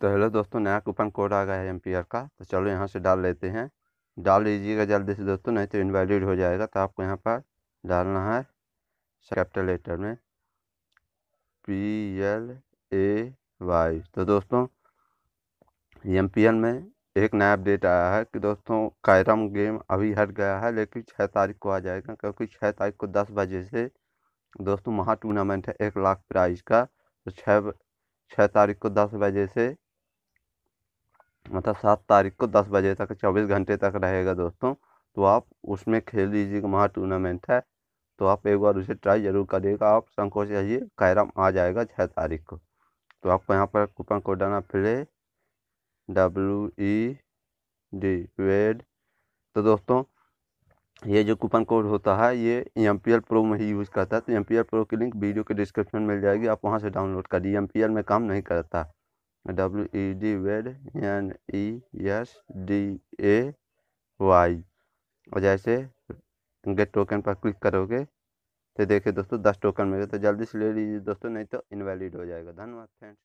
तो हेलो दोस्तों नया कूपन कोड आ गया है एम का तो चलो यहाँ से डाल लेते हैं डाल लीजिएगा जल्दी से दोस्तों नहीं तो इनवैलिड हो जाएगा तो आपको यहाँ पर डालना है कैपिटल लेटर में पी एल ए वाई तो दोस्तों एम में एक नया अपडेट आया है कि दोस्तों कैरम गेम अभी हट गया है लेकिन छः तारीख को आ जाएगा क्योंकि छः तारीख को दस बजे से दोस्तों महा टूर्नामेंट है एक लाख प्राइज का तो छः छः तारीख को दस बजे से मतलब सात तारीख को दस बजे तक चौबीस घंटे तक रहेगा दोस्तों तो आप उसमें खेल लीजिएगा वहाँ टूर्नामेंट है तो आप एक बार उसे ट्राई ज़रूर करिएगा आप संकोच रहिए कैरम आ जाएगा छः तारीख को तो आपको यहाँ पर कूपन कोड डालना play W E D wed तो दोस्तों ये जो कूपन कोड होता है ये एम पी एल प्रो में ही यूज़ करता है तो एम पी एल प्रो की लिंक वीडियो के डिस्क्रिप्शन में मिल जाएगी आप वहाँ से डाउनलोड करिए एम पी एल में काम नहीं करता W E D wed N E S D A Y और जैसे गेट टोकन पर क्लिक करोगे तो देखिए दोस्तों दस टोकन मिलेगा तो जल्दी से ले लीजिए दोस्तों नहीं तो इनवैलिड हो जाएगा धन्यवाद फ्रेंड्स